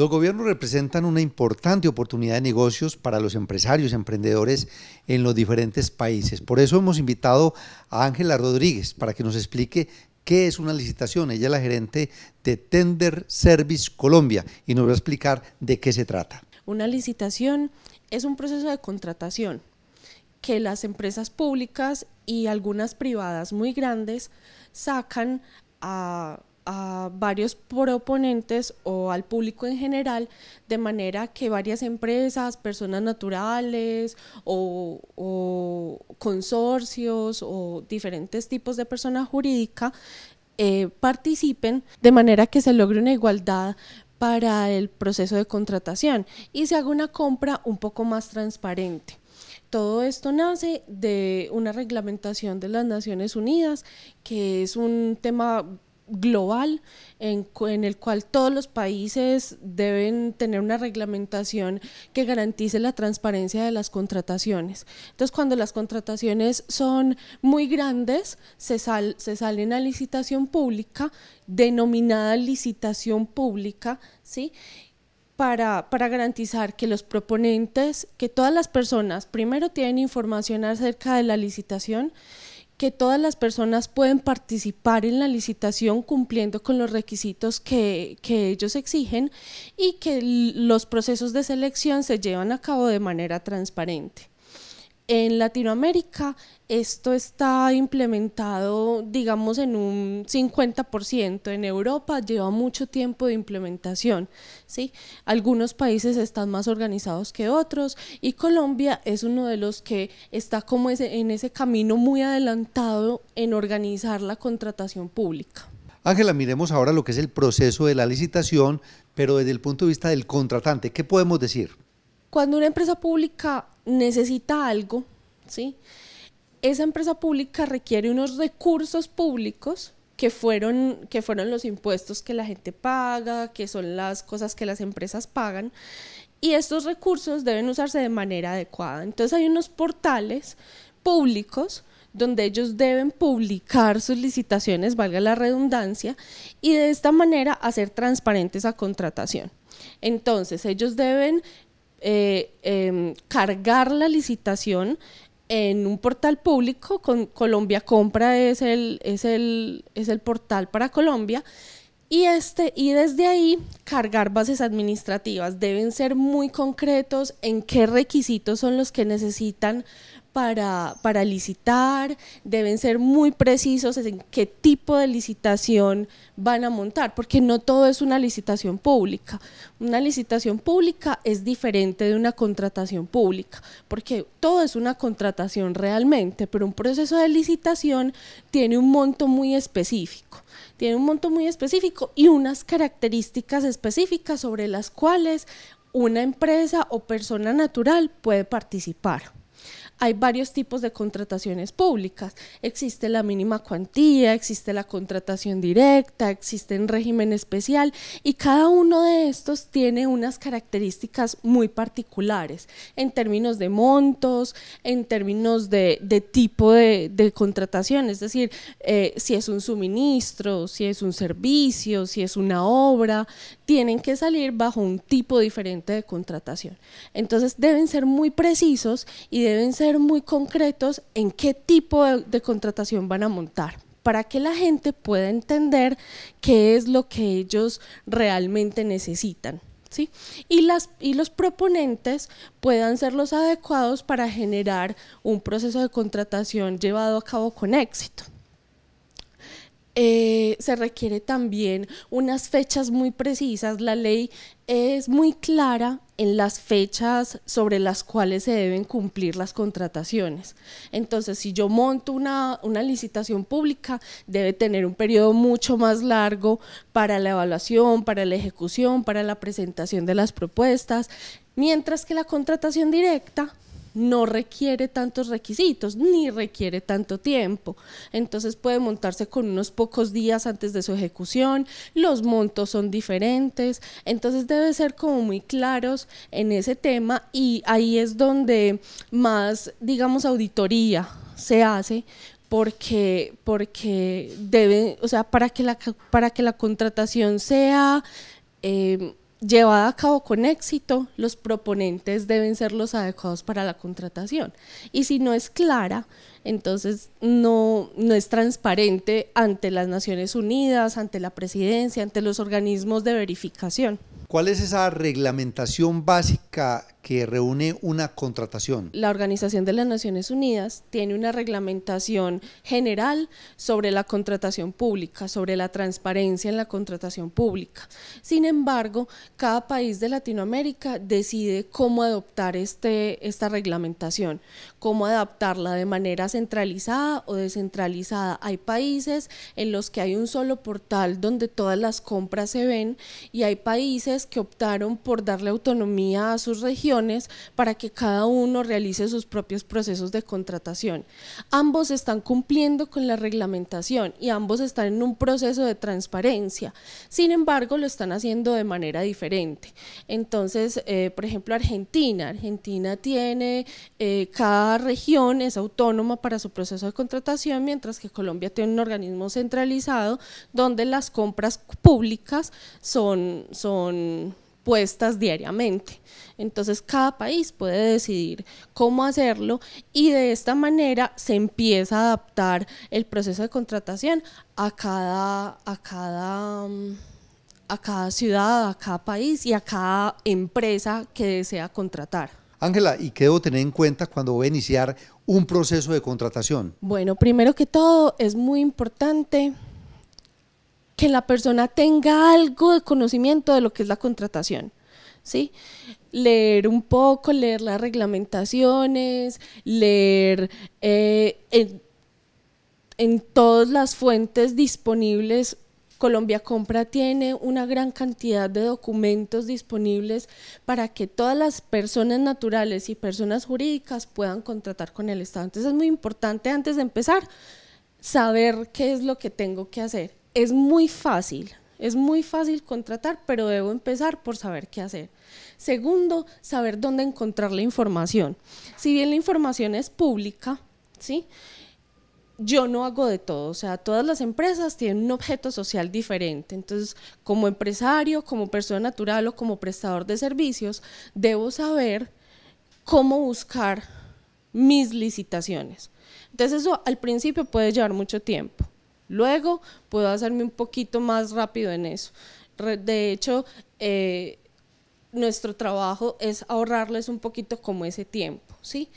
Los gobiernos representan una importante oportunidad de negocios para los empresarios, y emprendedores en los diferentes países. Por eso hemos invitado a Ángela Rodríguez para que nos explique qué es una licitación. Ella es la gerente de Tender Service Colombia y nos va a explicar de qué se trata. Una licitación es un proceso de contratación que las empresas públicas y algunas privadas muy grandes sacan a a varios proponentes o al público en general, de manera que varias empresas, personas naturales o, consorcios o diferentes tipos de persona jurídica eh, participen, de manera que se logre una igualdad para el proceso de contratación y se haga una compra un poco más transparente. Todo esto nace de una reglamentación de las Naciones Unidas, que es un tema global en, el cual todos los países deben tener una reglamentación que garantice la transparencia de las contrataciones. Entonces, cuando las contrataciones son muy grandes, se, sal, se licitación pública, denominada licitación pública, ¿sí? Para, para, garantizar que los proponentes, que todas las personas primero tienen información acerca de la licitación, que todas las personas pueden participar en la licitación cumpliendo con los requisitos que, que ellos exigen y que los procesos de selección se llevan a cabo de manera transparente. En Latinoamérica esto está implementado, digamos, en un 50%. En Europa lleva mucho tiempo de implementación. ¿sí? Algunos países están más organizados que otros y Colombia es uno de los que está como en ese camino muy adelantado en organizar la contratación pública. Ángela, miremos ahora lo que es el proceso de la licitación, pero desde el punto de vista del contratante. ¿Qué podemos decir? cuando una empresa pública necesita algo, ¿sí? esa empresa pública requiere unos recursos públicos que fueron, que fueron los impuestos que la gente paga, que son las cosas que las empresas pagan, y estos recursos deben usarse de manera adecuada. Entonces hay unos portales públicos donde ellos deben publicar sus licitaciones, valga la redundancia, y de esta manera hacer transparente esa contratación. Entonces, ellos deben eh, em, cargar la licitación en un portal público, con Colombia Compra es el, es el, es el portal para Colombia, y, este, y desde ahí cargar bases administrativas. Deben ser muy concretos en qué requisitos son los que necesitan para, para licitar, deben ser muy precisos en qué tipo de licitación van a montar, porque no todo es una licitación pública. Una licitación pública es diferente de una contratación pública, porque todo es una contratación realmente, pero un proceso de licitación tiene un monto muy específico tiene un monto muy específico y unas características específicas sobre las cuales una empresa o persona natural puede participar hay varios tipos de contrataciones públicas. Existe la mínima cuantía, existe la contratación directa, existe un régimen especial y cada uno de estos tiene unas características muy particulares en términos de montos, en términos de, tipo de, contratación, es decir, eh, si es un suministro, si es un servicio, si es una obra, tienen que salir bajo un tipo diferente de contratación. Entonces deben ser muy precisos y deben ser muy concretos en qué tipo de, contratación van a montar para que la gente pueda entender qué es lo que ellos realmente necesitan. y los proponentes puedan ser los adecuados para generar un proceso de contratación llevado a cabo con éxito. Eh, se requiere también unas fechas muy precisas. La ley es muy clara en las fechas sobre las cuales se deben cumplir las contrataciones. Entonces, si yo monto una licitación pública, debe tener un periodo mucho más largo para la evaluación, para la ejecución, para la presentación de las propuestas, mientras que la contratación directa no requiere tantos requisitos ni requiere tanto tiempo. Entonces puede montarse con unos pocos días antes de su ejecución, los montos son diferentes, entonces debe ser como muy claros en ese tema y ahí es donde más, digamos, auditoría se hace porque, porque debe, o sea, para que la, para que la contratación sea... Eh, llevada a cabo con éxito, los proponentes deben ser los adecuados para la contratación. Y si no es clara, entonces no, no es transparente ante las Naciones Unidas, ante la presidencia, ante los organismos de verificación. ¿Cuál es esa reglamentación básica que reúne una contratación. La Organización de las Naciones Unidas tiene una reglamentación general sobre la contratación pública, sobre la transparencia en la contratación pública. Sin embargo, cada país de Latinoamérica decide cómo adoptar este, esta reglamentación, cómo adaptarla de manera centralizada o descentralizada. Hay países en los que hay un solo portal donde todas las compras se ven y hay países que optaron por darle autonomía a sus regiones para que cada uno realice sus propios procesos de contratación. Ambos están cumpliendo con la reglamentación y ambos están en un proceso de transparencia. Sin embargo, lo están haciendo de manera diferente. Entonces, eh, por ejemplo, Argentina. Argentina tiene, eh, cada región es autónoma para su proceso de contratación, mientras que Colombia tiene un organismo centralizado donde las compras públicas son, son puestas diariamente. Entonces cada país puede decidir cómo hacerlo y de esta manera se empieza a adaptar el proceso de contratación a cada, a cada, mm, a cada ciudad, a cada país y a cada empresa que desea contratar. Ángela, ¿y qué debo tener en cuenta cuando voy a iniciar un proceso de contratación? Bueno, primero que todo es muy importante que la persona tenga algo de conocimiento de lo que es la contratación. ¿Sí? Leer un poco, leer las reglamentaciones, leer eh, en, en todas las fuentes disponibles Colombia Compra tiene una gran cantidad de documentos disponibles para que todas las personas naturales y personas jurídicas puedan contratar con el Estado. Entonces es muy importante antes de empezar saber qué es lo que tengo que hacer es muy fácil, es muy fácil contratar, pero debo empezar por saber qué hacer. Segundo, saber dónde encontrar la información. Si bien la información es pública, ¿sí? yo no hago de todo, o sea, todas las empresas tienen un objeto social diferente. Entonces, como empresario, como persona natural o como prestador de servicios, debo saber cómo buscar mis licitaciones. Entonces, eso al principio puede llevar mucho tiempo. Luego puedo hacerme un poquito más rápido en eso. De hecho, eh, nuestro trabajo es ahorrarles un poquito como ese tiempo, ¿sí?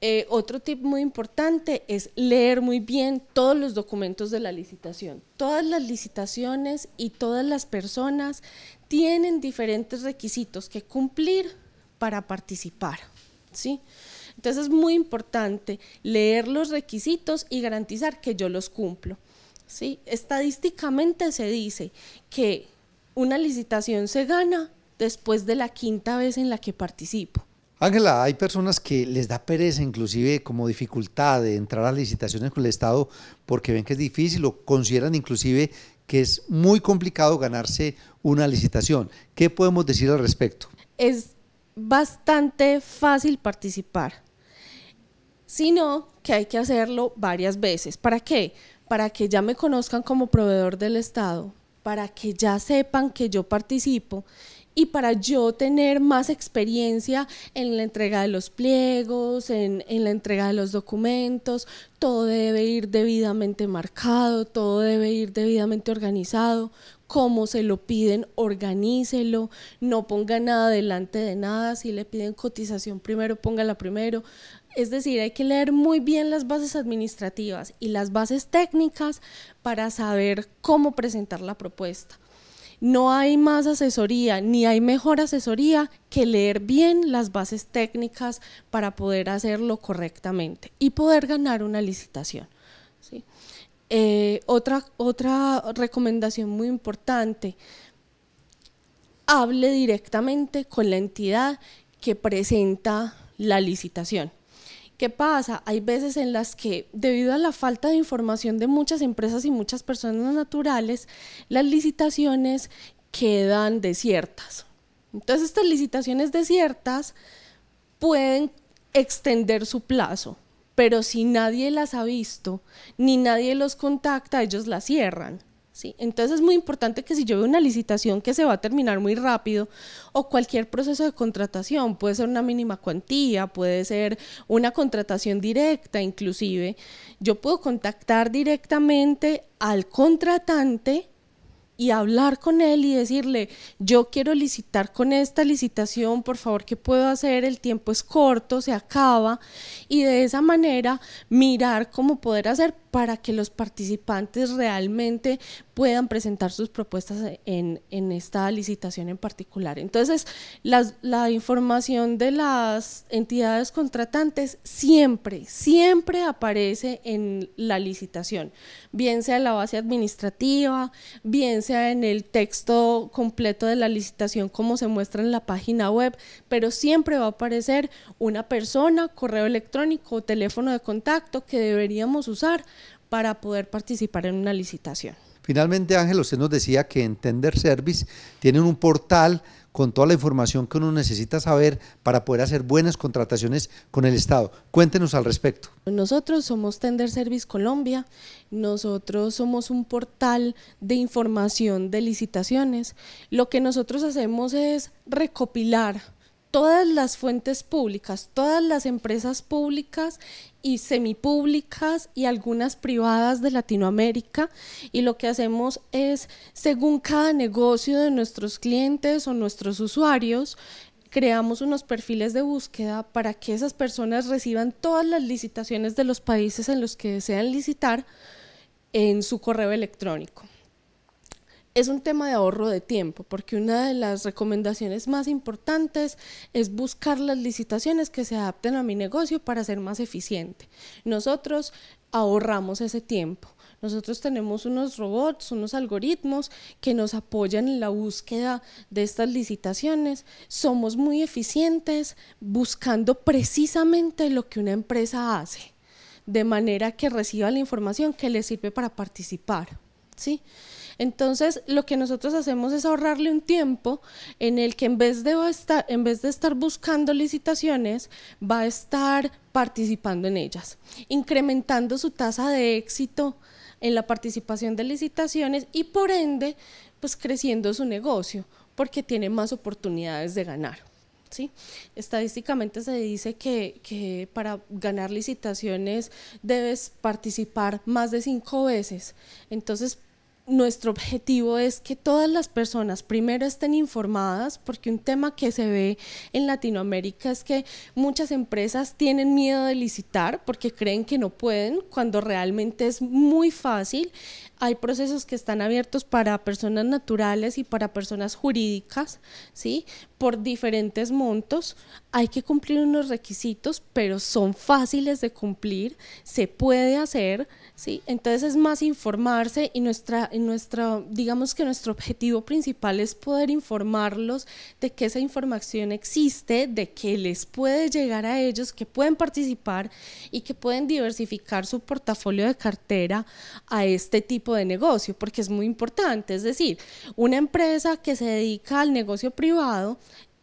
Eh, otro tip muy importante es leer muy bien todos los documentos de la licitación. Todas las licitaciones y todas las personas tienen diferentes requisitos que cumplir para participar, ¿sí? Entonces es muy importante leer los requisitos y garantizar que yo los cumplo. ¿sí? Estadísticamente se dice que una licitación se gana después de la quinta vez en la que participo. Ángela, hay personas que les da pereza, inclusive como dificultad de entrar a licitaciones con el Estado porque ven que es difícil o consideran inclusive que es muy complicado ganarse una licitación. ¿Qué podemos decir al respecto? Es bastante fácil participar sino que hay que hacerlo varias veces. ¿Para qué? Para que ya me conozcan como proveedor del Estado, para que ya sepan que yo participo y para yo tener más experiencia en la entrega de los pliegos, en, en, la entrega de los documentos, todo debe ir debidamente marcado, todo debe ir debidamente organizado, como se lo piden, organícelo, no ponga nada delante de nada, si le piden cotización primero, póngala primero, es decir, hay que leer muy bien las bases administrativas y las bases técnicas para saber cómo presentar la propuesta. No hay más asesoría ni hay mejor asesoría que leer bien las bases técnicas para poder hacerlo correctamente y poder ganar una licitación. Eh, otra recomendación muy importante, hable directamente con la entidad que presenta la licitación. ¿Qué pasa? Hay veces en las que, debido a la falta de información de muchas empresas y muchas personas naturales, las licitaciones quedan desiertas. Entonces, estas licitaciones desiertas pueden extender su plazo, pero si nadie las ha visto ni nadie los contacta, ellos las cierran. Entonces es muy importante que si yo veo una licitación que se va a terminar muy rápido o cualquier proceso de contratación, puede ser una mínima cuantía, puede ser una contratación directa inclusive, yo puedo contactar directamente al contratante y hablar con él y decirle, yo quiero licitar con esta licitación, por favor, ¿qué puedo hacer? El tiempo es corto, se acaba. Y de esa manera mirar cómo poder hacer para que los participantes realmente puedan presentar sus propuestas en, esta licitación en particular. Entonces, la información de las entidades contratantes siempre, siempre aparece en la licitación, bien sea la base administrativa, bien sea en el texto completo de la licitación como se muestra en la página web, pero siempre va a aparecer una persona, correo electrónico o teléfono de contacto que deberíamos usar para poder participar en una licitación. Finalmente, Ángel, usted nos decía que en Tender Service tienen un portal con toda la información que uno necesita saber para poder hacer buenas contrataciones con el Estado. Cuéntenos al respecto. Nosotros somos Tender Service Colombia, nosotros somos un portal de información de licitaciones. Lo que nosotros hacemos es recopilar todas las fuentes públicas, todas las empresas públicas y semipúblicas y algunas privadas de Latinoamérica y lo que hacemos es, según cada negocio de nuestros clientes o nuestros usuarios, creamos unos perfiles de búsqueda para que esas personas reciban todas las licitaciones de los países en los que desean licitar en su correo electrónico es un tema de ahorro de tiempo, porque una de las recomendaciones más importantes es buscar las licitaciones que se adapten a mi negocio para ser más eficiente. Nosotros ahorramos ese tiempo. Nosotros tenemos unos robots, unos algoritmos que nos apoyan en la búsqueda de estas licitaciones. Somos muy eficientes buscando precisamente lo que una empresa hace, de manera que reciba la información que le sirve para participar. ¿sí? Entonces, lo que nosotros hacemos es ahorrarle un tiempo en el que en vez de, estar, en vez de estar buscando licitaciones, va a estar participando en ellas, incrementando su tasa de éxito en la participación de licitaciones y por ende, pues creciendo su negocio, porque tiene más oportunidades de ganar. Estadísticamente se dice que, que, para ganar licitaciones debes participar más de cinco veces. Entonces, nuestro objetivo es que todas las personas primero estén informadas, porque un tema que se ve en Latinoamérica es que muchas empresas tienen miedo de licitar porque creen que no pueden, cuando realmente es muy fácil. Hay procesos que están abiertos para personas naturales y para personas jurídicas, ¿sí? Por diferentes montos. Hay que cumplir unos requisitos, pero son fáciles de cumplir, se puede hacer, ¿sí? Entonces es más informarse y nuestra digamos que nuestro objetivo principal es poder informarlos de que esa información existe, de que les puede llegar a ellos, que pueden participar y que pueden diversificar su portafolio de cartera a este tipo de negocio, porque es muy importante. Es decir, una empresa que se dedica al negocio privado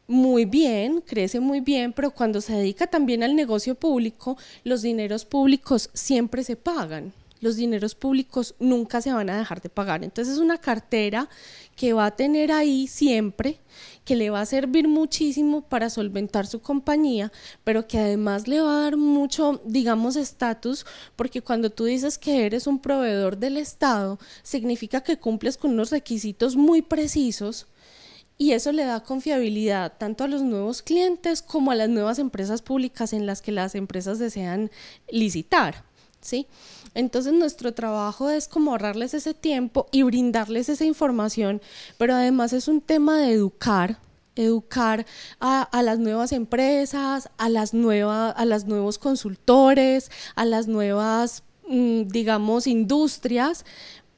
muy bien, crece muy bien, pero cuando se dedica también al negocio público, los dineros públicos siempre se pagan los dineros públicos nunca se van a dejar de pagar. Entonces es una cartera que va a tener ahí siempre, que le va a servir muchísimo para solventar su compañía, pero que además le va a dar mucho, digamos, estatus, porque cuando tú dices que eres un proveedor del Estado, significa que cumples con unos requisitos muy precisos y eso le da confiabilidad tanto a los nuevos clientes como a las nuevas empresas públicas en las que las empresas desean licitar. ¿sí? Entonces nuestro trabajo es como ahorrarles ese tiempo y brindarles esa información, pero además es un tema de educar, educar a, las nuevas empresas, a las a los nuevos consultores, a las nuevas, mm, digamos, industrias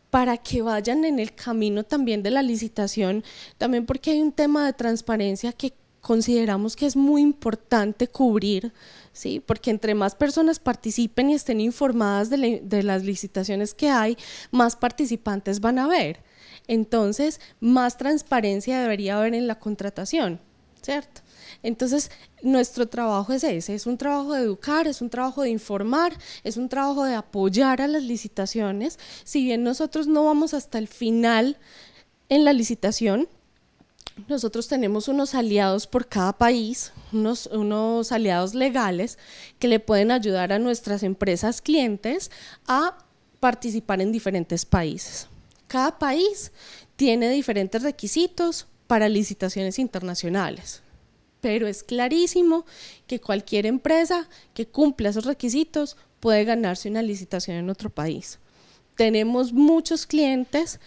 para que vayan en el camino también de la licitación, también porque hay un tema de transparencia que consideramos que es muy importante cubrir, ¿sí? porque entre más personas participen y estén informadas de, de las licitaciones que hay, más participantes van a haber. Entonces, más transparencia debería haber en la contratación, ¿cierto? Entonces, nuestro trabajo es ese, es un trabajo de educar, es un trabajo de informar, es un trabajo de apoyar a las licitaciones. Si bien nosotros no vamos hasta el final en la licitación, nosotros tenemos unos aliados por cada país, unos, aliados legales que le pueden ayudar a nuestras empresas clientes a participar en diferentes países. Cada país tiene diferentes requisitos para licitaciones internacionales, pero es clarísimo que cualquier empresa que cumpla esos requisitos puede ganarse una licitación en otro país. Tenemos muchos clientes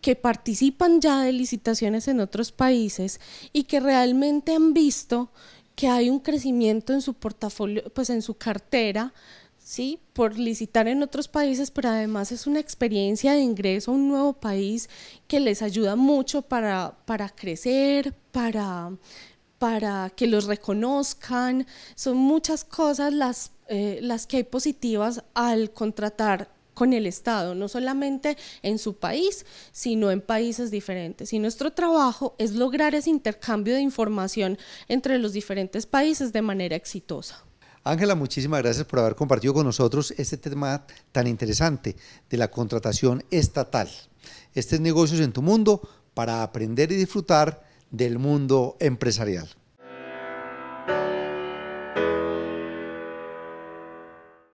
que participan ya de licitaciones en otros países y que realmente han visto que hay un crecimiento en su portafolio, pues en su cartera, ¿sí? Por licitar en otros países, pero además es una experiencia de ingreso a un nuevo país que les ayuda mucho para, crecer, para, para que los reconozcan. Son muchas cosas las, eh, las que hay positivas al contratar con el Estado, no solamente en su país, sino en países diferentes. Y nuestro trabajo es lograr ese intercambio de información entre los diferentes países de manera exitosa. Ángela, muchísimas gracias por haber compartido con nosotros este tema tan interesante de la contratación estatal. Este es Negocios en tu Mundo para aprender y disfrutar del mundo empresarial.